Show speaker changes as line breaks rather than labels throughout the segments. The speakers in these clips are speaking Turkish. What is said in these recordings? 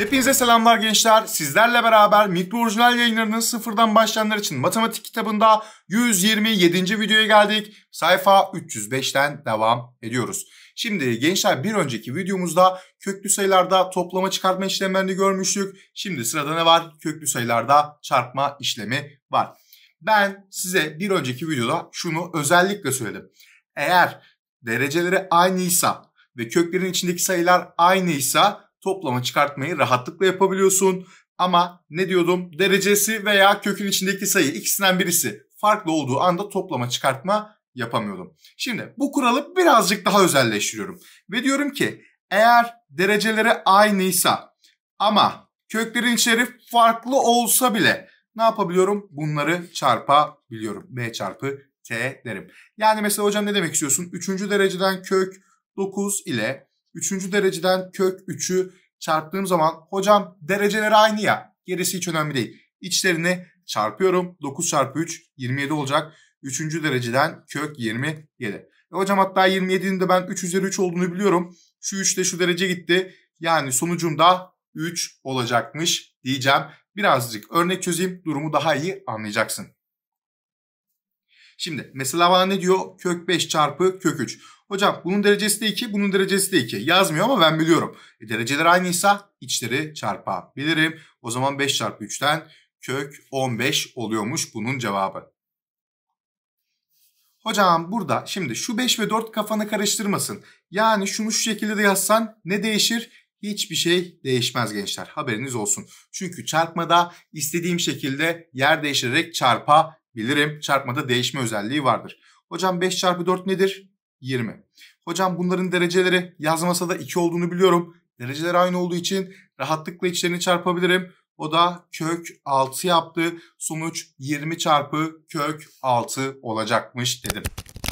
Hepinize selamlar gençler. Sizlerle beraber mikro orijinal yayınlarının sıfırdan başlayanlar için matematik kitabında 127. videoya geldik. Sayfa 305'ten devam ediyoruz. Şimdi gençler bir önceki videomuzda köklü sayılarda toplama çıkartma işlemlerini görmüştük. Şimdi sırada ne var? Köklü sayılarda çarpma işlemi var. Ben size bir önceki videoda şunu özellikle söyledim. Eğer dereceleri aynıysa ve köklerin içindeki sayılar aynıysa toplama çıkartmayı rahatlıkla yapabiliyorsun. Ama ne diyordum derecesi veya kökün içindeki sayı ikisinden birisi farklı olduğu anda toplama çıkartma yapamıyordum. Şimdi bu kuralı birazcık daha özelleştiriyorum. Ve diyorum ki eğer dereceleri aynıysa ama köklerin içeri farklı olsa bile ne yapabiliyorum? Bunları çarpabiliyorum. B çarpı T derim. Yani mesela hocam ne demek istiyorsun? Üçüncü dereceden kök 9 ile Üçüncü dereceden kök 3'ü çarptığım zaman hocam dereceleri aynı ya gerisi hiç önemli değil. İçlerini çarpıyorum 9 çarpı 3 27 olacak. Üçüncü dereceden kök 27. E hocam hatta 27'nin de ben 3 üzeri 3 olduğunu biliyorum. Şu 3 de şu derece gitti. Yani sonucum da 3 olacakmış diyeceğim. Birazcık örnek çözeyim durumu daha iyi anlayacaksın. Şimdi mesela bana ne diyor? Kök 5 çarpı kök 3. Hocam bunun derecesi de 2, bunun derecesi de 2. Yazmıyor ama ben biliyorum. E, dereceler aynıysa içleri çarpabilirim. O zaman 5 çarpı 3'ten kök 15 oluyormuş bunun cevabı. Hocam burada şimdi şu 5 ve 4 kafanı karıştırmasın. Yani şunu şu şekilde de yazsan ne değişir? Hiçbir şey değişmez gençler haberiniz olsun. Çünkü çarpmada istediğim şekilde yer değiştirerek çarpabilirim. Çarpmada değişme özelliği vardır. Hocam 5 çarpı 4 nedir? 20. Hocam bunların dereceleri yazmasa da 2 olduğunu biliyorum. Dereceler aynı olduğu için rahatlıkla içlerini çarpabilirim. O da kök 6 yaptı. Sonuç 20 çarpı kök 6 olacakmış dedim.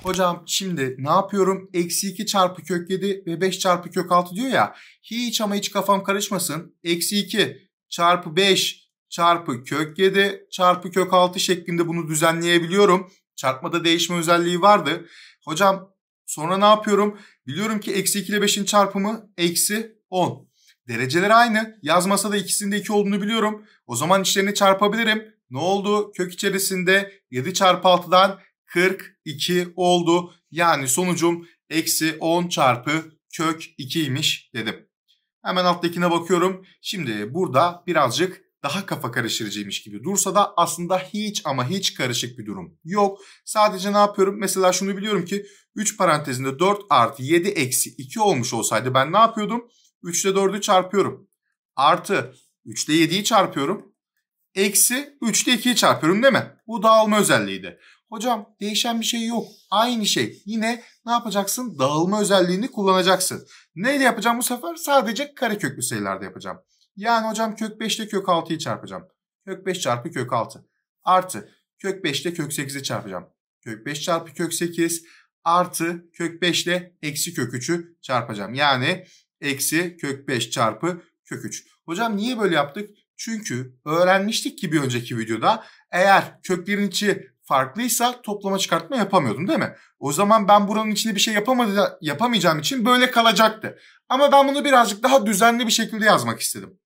Hocam şimdi ne yapıyorum? Eksi 2 çarpı kök 7 ve 5 çarpı kök 6 diyor ya. Hiç ama hiç kafam karışmasın. Eksi 2 çarpı 5 çarpı kök 7 çarpı kök 6 şeklinde bunu düzenleyebiliyorum. Çarpmada değişme özelliği vardı. Hocam Sonra ne yapıyorum? Biliyorum ki eksi 2 ile 5'in çarpımı eksi 10. Dereceler aynı. Yazmasa da ikisinde 2 olduğunu biliyorum. O zaman içlerini çarpabilirim. Ne oldu? Kök içerisinde 7 çarpı 6'dan 42 oldu. Yani sonucum eksi 10 çarpı kök 2'ymiş dedim. Hemen alttakine bakıyorum. Şimdi burada birazcık daha kafa karıştırıcıymış gibi dursa da aslında hiç ama hiç karışık bir durum yok. Sadece ne yapıyorum? Mesela şunu biliyorum ki 3 parantezinde 4 artı 7 eksi 2 olmuş olsaydı ben ne yapıyordum? 3 ile 4'ü çarpıyorum. Artı 3 ile 7'yi çarpıyorum. Eksi 3 ile 2'yi çarpıyorum değil mi? Bu dağılma özelliğiydi. Hocam değişen bir şey yok. Aynı şey. Yine ne yapacaksın? Dağılma özelliğini kullanacaksın. Neyle yapacağım bu sefer? Sadece kareköklü sayılarda yapacağım. Yani hocam kök 5 ile kök 6'yı çarpacağım. Kök 5 çarpı kök 6. Artı kök 5 ile kök 8'i çarpacağım. Kök 5 çarpı kök 8 artı kök 5 ile eksi kök 3'ü çarpacağım. Yani eksi kök 5 çarpı kök 3. Hocam niye böyle yaptık? Çünkü öğrenmiştik ki bir önceki videoda eğer köklerin içi farklıysa toplama çıkartma yapamıyordum değil mi? O zaman ben buranın içinde bir şey yapamadı, yapamayacağım için böyle kalacaktı. Ama ben bunu birazcık daha düzenli bir şekilde yazmak istedim.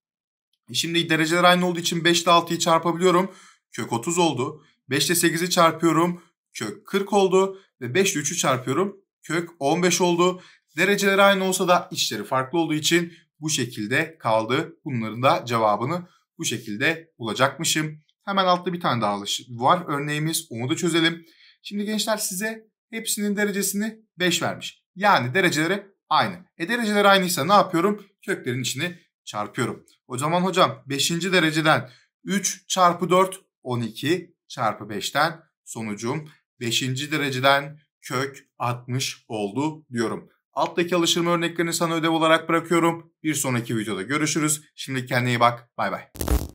E şimdi dereceler aynı olduğu için 5 ile 6'yı çarpabiliyorum. Kök 30 oldu. 5 ile 8'i çarpıyorum. Kök 40 oldu. Ve 5 ile 3'ü çarpıyorum. Kök 15 oldu. Dereceler aynı olsa da içleri farklı olduğu için bu şekilde kaldı. Bunların da cevabını bu şekilde bulacakmışım. Hemen altta bir tane daha var örneğimiz. Onu da çözelim. Şimdi gençler size hepsinin derecesini 5 vermiş. Yani dereceleri aynı. E dereceler aynıysa ne yapıyorum? Köklerin içini çarpıyorum. O zaman hocam 5. dereceden 3 çarpı 4 12 çarpı 5'ten sonucum 5. dereceden kök 60 oldu diyorum. Alttaki alıştırma örneklerini sana ödev olarak bırakıyorum. Bir sonraki videoda görüşürüz. Şimdi kendine iyi bak. Bay bay.